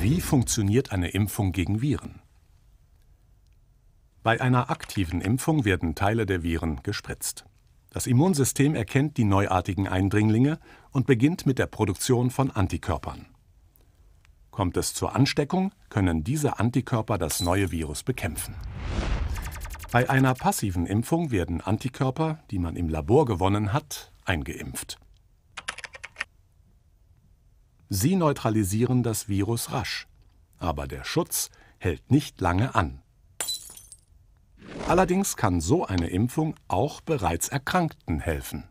Wie funktioniert eine Impfung gegen Viren? Bei einer aktiven Impfung werden Teile der Viren gespritzt. Das Immunsystem erkennt die neuartigen Eindringlinge und beginnt mit der Produktion von Antikörpern. Kommt es zur Ansteckung, können diese Antikörper das neue Virus bekämpfen. Bei einer passiven Impfung werden Antikörper, die man im Labor gewonnen hat, eingeimpft. Sie neutralisieren das Virus rasch. Aber der Schutz hält nicht lange an. Allerdings kann so eine Impfung auch bereits Erkrankten helfen.